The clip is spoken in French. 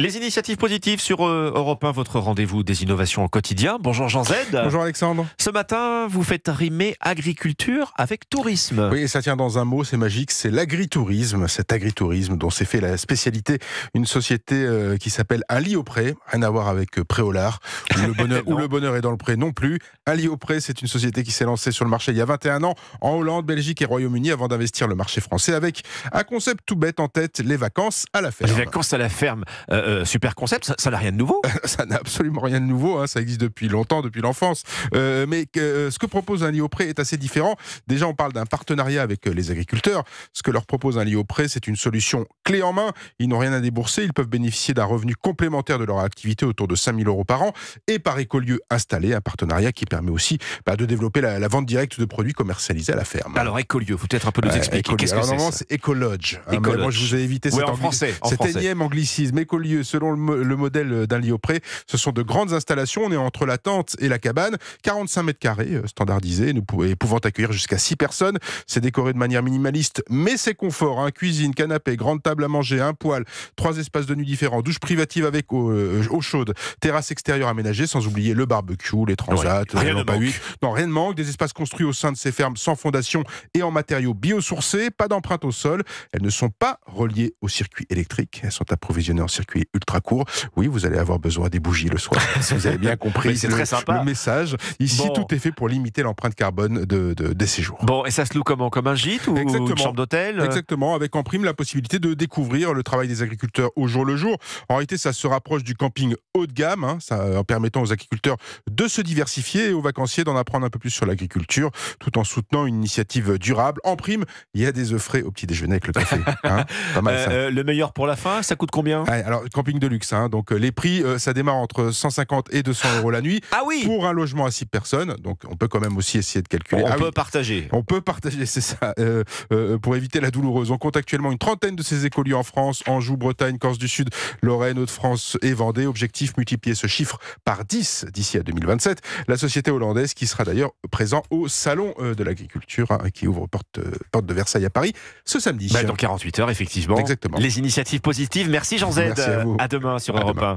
Les initiatives positives sur euh, Europe 1, votre rendez-vous des innovations au quotidien. Bonjour Jean Z. Bonjour Alexandre. Ce matin, vous faites rimer agriculture avec tourisme. Oui, ça tient dans un mot, c'est magique, c'est l'agritourisme. Cet agritourisme dont s'est fait la spécialité une société euh, qui s'appelle Un au pré, rien à voir avec euh, Préolard, où le bonheur, où le bonheur est dans le pré non plus. Un au pré, c'est une société qui s'est lancée sur le marché il y a 21 ans en Hollande, Belgique et Royaume-Uni avant d'investir le marché français avec un concept tout bête en tête, les vacances à la ferme. Les vacances à la ferme. Euh, super concept, ça n'a rien de nouveau. ça n'a absolument rien de nouveau, hein. ça existe depuis longtemps, depuis l'enfance. Euh, mais euh, ce que propose un prêt est assez différent. Déjà, on parle d'un partenariat avec les agriculteurs. Ce que leur propose un prêt, c'est une solution clé en main. Ils n'ont rien à débourser, ils peuvent bénéficier d'un revenu complémentaire de leur activité autour de 5000 euros par an et par écolieu installé, un partenariat qui permet aussi bah, de développer la, vente directe de produits commercialisés à la ferme. Alors, écolieu, faut peut-être un peu nous expliquer qu'est-ce que c'est. c'est Écologe. Hein, moi, je vous ai évité en français, énième anglicisme. Écolieu, selon le, modèle d'un lit auprès, Ce sont de grandes installations. On est entre la tente et la cabane. 45 mètres carrés, euh, standardisés, nous pouvant accueillir jusqu'à 6 personnes. C'est décoré de manière minimaliste, mais c'est confort. Hein. Cuisine, canapé, grande table à manger, un poêle, trois espaces de nuit différents, douche privative avec eau, euh, chaude, terrasse extérieure aménagée, sans oublier le barbecue, les transats, euh, rien, de manque. rien ne manque. Des espaces construits au sein de ces fermes sans fondation et en matériaux biosourcés, pas d'empreinte au sol. Elles ne sont pas reliées au circuit électrique. Elles sont approvisionnées en circuit ultra court. Oui, vous allez avoir besoin des bougies le soir, si vous avez bien compris c'est très sympa. le message. Ici, tout est fait pour limiter l'empreinte carbone de, des séjours. Bon, et ça se loue comment Comme un gîte ou une chambre d'hôtel Exactement, avec en prime la possibilité de découvrir le travail des agriculteurs au jour le jour. En réalité, ça se rapproche du camping haut de gamme, hein, en permettant aux agriculteurs de se diversifier et aux vacanciers d'en apprendre un peu plus sur l'agriculture, tout en soutenant une initiative durable. En prime, il y a des œufs frais au petit déjeuner avec le café. Hein. Pas mal, euh, ça. Euh, le meilleur pour la fin, ça coûte combien ah, camping de luxe. Hein. Donc euh, les prix, euh, ça démarre entre 150 et 200 euros la nuit. Ah pour un logement à 6 personnes. Donc on peut quand même aussi essayer de calculer. On ah peut partager. On peut partager, c'est ça. Euh, pour éviter la douloureuse. On compte actuellement une trentaine de ces écoliers en France, Anjou, Bretagne, Corse du Sud, Lorraine, Ha-de- france et Vendée. Objectif multiplier ce chiffre par 10 d'ici à 2027. La société hollandaise qui sera d'ailleurs présent au Salon de l'agriculture hein, qui ouvre porte, porte de Versailles à Paris ce samedi. Bah, dans 48 heures, effectivement. Exactement. Les initiatives positives. Merci Jean Z. Merci euh, à demain sur Europe 1.